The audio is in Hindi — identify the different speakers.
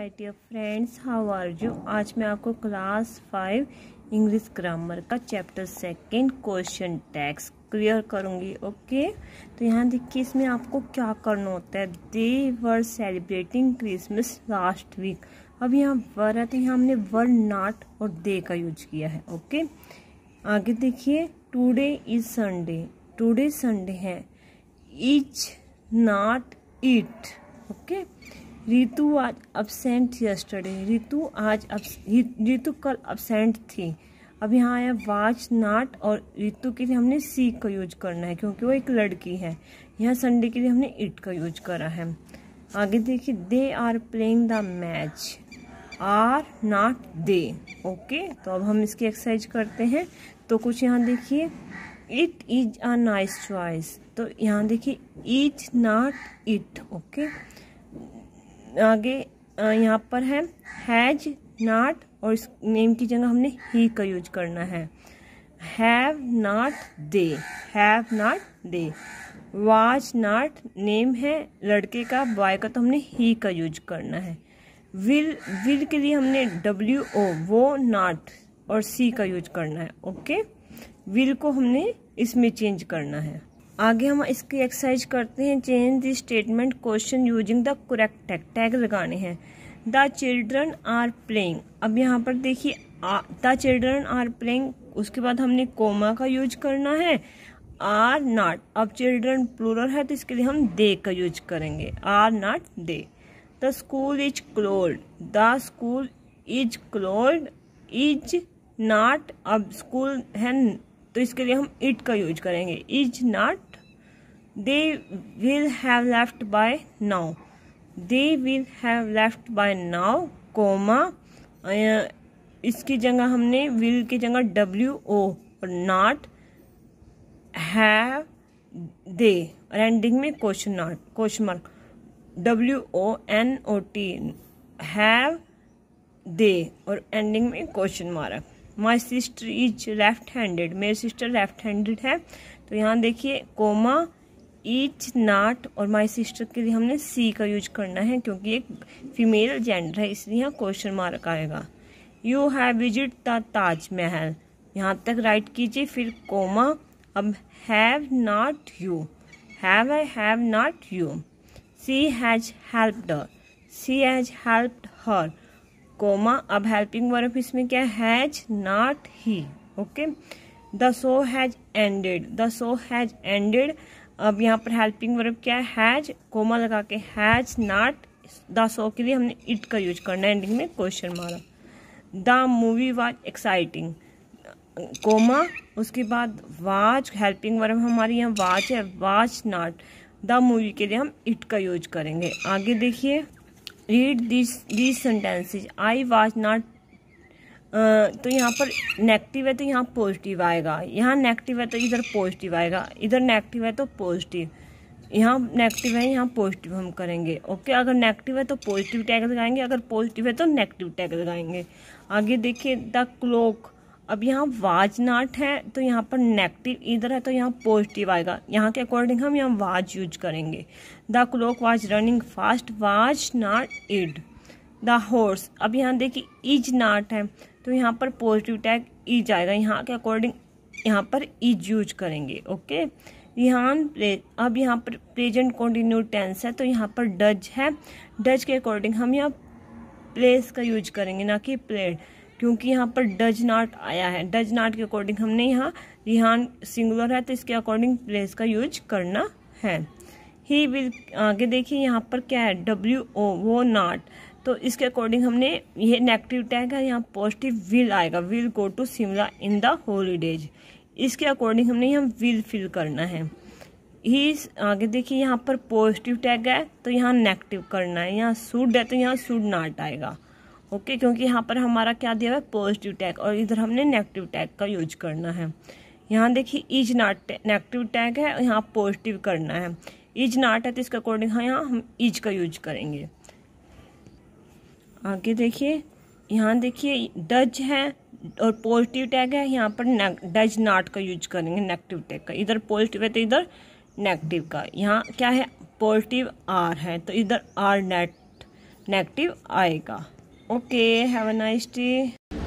Speaker 1: hi dear friends how are you आज मैं आपको क्लास फाइव इंग्लिश ग्रामर का chapter second question tags clear करूंगी ओके तो यहाँ देखिए इसमें आपको क्या करना होता है they were celebrating Christmas last week अब यहाँ वर है तो यहाँ हमने वर नाट और दे का यूज किया है ओके आगे देखिए today is Sunday today Sunday है is not it okay Ritu आज अबसेंट यस्टरडे रितु आज रितु कल अबसेंट थी अब यहाँ आया वाच नाट और रितु के लिए हमने सी का यूज करना है क्योंकि वो एक लड़की है यहाँ संडे के लिए हमने इट का यूज करा है आगे देखिए they are playing the match are not they okay तो अब हम इसकी एक्सरसाइज करते हैं तो कुछ यहाँ देखिए it is a nice choice तो यहाँ देखिए इट नाट इट ओके आगे यहाँ पर है हैज नाट और इस नेम की जगह हमने ही का यूज करना है have not they have not they was not name है लड़के का बॉय का तो हमने ही का यूज करना है विल विल के लिए हमने डब्ल्यू ओ वो नाट और सी का यूज करना है ओके विल को हमने इसमें चेंज करना है आगे हम इसकी एक्सरसाइज करते हैं change the statement question using the correct tag tag लगाने हैं द चिल्ड्रन आर प्लेइंग अब यहाँ पर देखिए द चिल्ड्रन आर प्लेइंग उसके बाद हमने कोमा का यूज करना है आर नॉट अब चिल्ड्रन प्लूरल है तो इसके लिए हम दे का यूज करेंगे are not they the school is closed the school is closed is not अब स्कूल है तो इसके लिए हम इट का यूज करेंगे is not they will have left by now they will have left by now comma uh, इसकी जगह हमने विल की जगह डब्ल्यू o और not have they और एंडिंग में question not question mark W O N O T have they और एंडिंग में question mark my sister is left handed मेरी सिस्टर लेफ्ट हैंडेड है तो यहाँ देखिए कोमा ईच नाट और माय सिस्टर के लिए हमने सी का यूज करना है क्योंकि एक फीमेल जेंडर है इसलिए यहाँ क्वेश्चन मार्क आएगा you have visit the Taj Mahal यहाँ तक राइट कीजिए फिर कोमा अब have naught you have I have naught you see has helped C has help her coma अब हेल्पिंग वर्फ इसमें क्या has not he okay the so has ended the so has ended अब यहाँ पर हेल्पिंग वर्ब क्या है हैज कोमा लगा के हैज नाट द सो के लिए हमने इट का यूज करना है एंडिंग में question mark the movie was exciting comma उसके बाद वाच हेल्पिंग वर्ब हमारी यहाँ वाच है वाच नाट द मूवी के लिए हम इट का यूज करेंगे आगे देखिए read this this sentences I was not तो यहाँ पर नेगेटिव है तो यहाँ पॉजिटिव आएगा यहाँ नेगेटिव है तो इधर पॉजिटिव आएगा इधर नेगेटिव है तो पॉजिटिव यहाँ नेगेटिव है यहाँ पॉजिटिव हम करेंगे ओके अगर नेगेटिव है तो पॉजिटिव टैग लगाएंगे अगर पॉजिटिव है तो नेगेटिव टैग लगाएंगे आगे देखिए द क्लोक अब यहाँ वाज नाट है तो यहाँ पर नेगेटिव इधर है तो यहाँ पॉजिटिव आएगा यहाँ के अकॉर्डिंग हम यहाँ वाज यूज करेंगे the clock was running fast was not it the horse अब यहाँ देखिए इज नाट है तो यहाँ पर पॉजिटिव टैग ई आएगा यहाँ के अकॉर्डिंग यहाँ पर ई e यूज करेंगे ओके यहाँ अब यहाँ पर प्रेजेंट कॉन्टिन्यू टेंस है तो यहाँ पर डज है डज के अकॉर्डिंग हम यहाँ प्लेस का यूज करेंगे ना कि प्लेड क्योंकि यहाँ पर डज नाट आया है डज नाट के अकॉर्डिंग हमने यहाँ रिहान सिंगुलर है तो इसके अकॉर्डिंग प्लेस का यूज करना है ही विल आगे देखिए यहाँ पर क्या है डब्ल्यू ओ वो नाट तो इसके अकॉर्डिंग हमने ये नेगेटिव टैग है यहाँ पॉजिटिव विल आएगा will go to Shimla in the holidays इसके अकॉर्डिंग हमने यहाँ विल फिल करना है ही आगे देखिए यहाँ पर पॉजिटिव टैग है तो यहाँ नेगेटिव करना है यहाँ शुड है तो यहाँ शुड नाट आएगा ओके क्योंकि यहाँ पर हमारा क्या दिया हुआ है पॉजिटिव टैग और इधर हमने नेगेटिव टैग का यूज करना है यहाँ देखिए इज नाट नेगेटिव टैग है यहाँ पॉजिटिव करना है इज नाट है तो इसके अकॉर्डिंग हाँ यहाँ हम इज का यूज करेंगे आगे देखिए यहाँ देखिए डज है और पॉजिटिव टैग है यहाँ पर डज नाट का यूज करेंगे नेगेटिव टैग का इधर पॉजिटिव है तो इधर नेगेटिव का यहाँ क्या है पॉजिटिव आर है तो इधर आर नेट नेगेटिव आएगा okay have a nice day